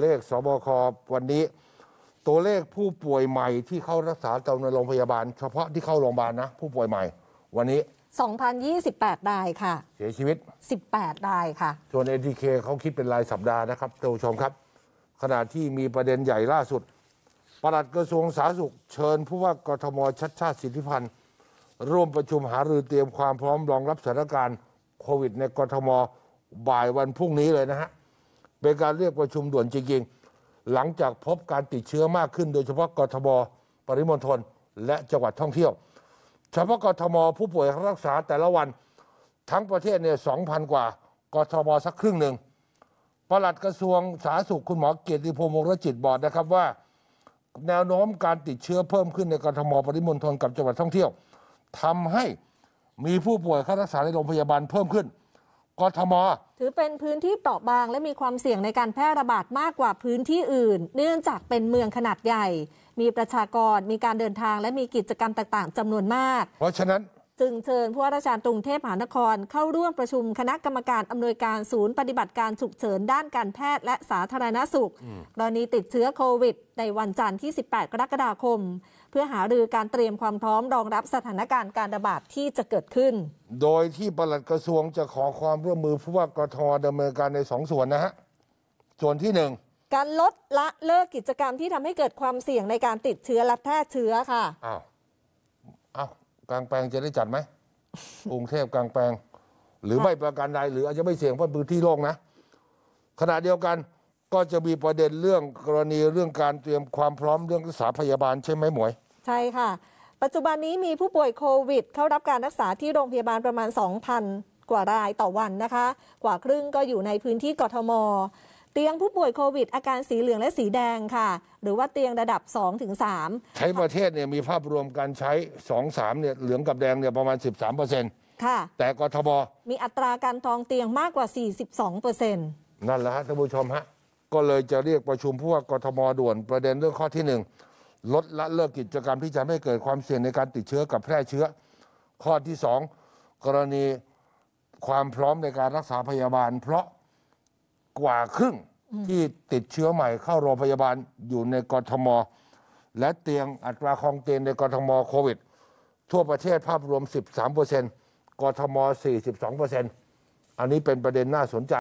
ตัวเลขสบควันนี้ ตัวเลขผู้ป่วยใหม่ที่เข้ารักษาตัวในโรงพยาบาลเฉพาะที่เข้าโรงพยาบาลนะ ผู้ป่วยใหม่วันนี้ 2,028 รายค่ะ เสียชีวิต 18 รายค่ะส่วน ATK เขาคิดเป็นรายสัปดาห์นะครับท่านผู้ชมครับขณะที่มีประเด็นใหญ่ล่าสุดปลัดกระทรวงสาธารณสุข เชิญ ผู้ว่ากทมชัดชาติสิทธิพันธ์ร่วมประชุมหารือเตรียมความพร้อมรองรับสถานการณ์โควิดในกรทมบ่ายวันพรุ่งนี้เลยนะฮะป็นการเรียกประชุมด่วนจริงๆ หลังจากพบการติดเชื้อมากขึ้น โดยเฉพาะกทมปริมณฑลและจังหวัดท่องเที่ยว เฉพาะกทมผู้ป่วยรักษาแต่ละวันทั้งประเทศเนี่ยสองพันกว่า กทมสักครึ่งหนึ่งปลัดกระทรวงสาธารณสุขคุณหมอเกียรติพงศ์มงลจิตบอกนะครับว่า แนวโน้มการติดเชื้อเพิ่มขึ้นในกรทมปริมณฑลกับจังหวัดท่องเที่ยว ทำให้มีผู้ป่วยเข้ารักษาในโรงพยาบาลเพิ่มขึ้นกทมถือเป็นพื้นที่เปราะบางและมีความเสี่ยงในการแพร่ระบาดมากกว่าพื้นที่อื่น เนื่องจากเป็นเมืองขนาดใหญ่ มีประชากรมีการเดินทางและมีกิจกรรมต่างๆจำนวนมาก เพราะฉะนั้นจึงเชิญผู้ว่าราชการกรุงเทพมหานครเข้าร่วมประชุมคณะกรรมการอำนวยการศูนย์ปฏิบัติการ ฉุกเฉินด้านการแพทย์และสาธารณสุขกรณีติดเชื้อโควิดในวันจันทร์ที่ 18 กรกฎาคม เพื่อหารือการเตรียมความพร้อมรองรับสถานการณ์การระบาดที่จะเกิดขึ้น โดยที่ปลัดกระทรวงจะขอความร่วมมือผู้ว่ากทดำเนินการในสองส่วนนะฮะส่วนที่หนึ่งการลดละเลิกกิจกรรมที่ทำให้เกิดความเสี่ยงในการติดเชื้อและแพร่เชื้อค่ะอ้าวกลางแปลงจะได้จัดไหมกรุงเทพกลางแปลง หรือไม่ประการใดหรืออาจจะไม่เสี่ยงเพราะพื้นที่โล่งนะ ขณะเดียวกันก็จะมีประเด็นเรื่องกรณีเรื่องการเตรียมความพร้อมเรื่องรักษาพยาบาลใช่ไหมหมวย ใช่ค่ะ ปัจจุบันนี้มีผู้ป่วยโควิดเข้ารับการรักษาที่โรงพยาบาลประมาณ 2,000 กว่ารายต่อวันนะคะ กว่าครึ่งก็อยู่ในพื้นที่กทมเตียงผู้ป่วยโควิด อาการสีเหลืองและสีแดงค่ะหรือว่าเตียงระดับ2ถึงใช้ประเทศเนี่ยมีภาพรวมการใช้ 2-3เนี่ยเหลืองกับแดงเนี่ยประมาณ 13เปอร์เซ็นต์ค่ะ แต่กทบมีอัตราการทองเตียงมากกว่า 42เปอร์เซ็นต์นั่นแหละฮะท่านผู้ชมฮะ ก็เลยจะเรียกประชุมผู้ว่ากทมด่วนประเด็นเรื่องข้อที่หนึ่งลดละเลิกกิจกรรมที่จะไม่เกิดความเสี่ยงในการติดเชื้อกับแพร่เชื้อ ข้อที่สองกรณีความพร้อมในการรักษาพยาบาล เพราะกว่าครึ่งที่ติดเชื้อใหม่เข้าโรงพยาบาลอยู่ในกรทมและเตียงอัตราคลองเตียงในกรทมโควิด ทั่วประเทศภาพรวม 13%กรทม 42%อันนี้เป็นประเด็นน่าสนใจ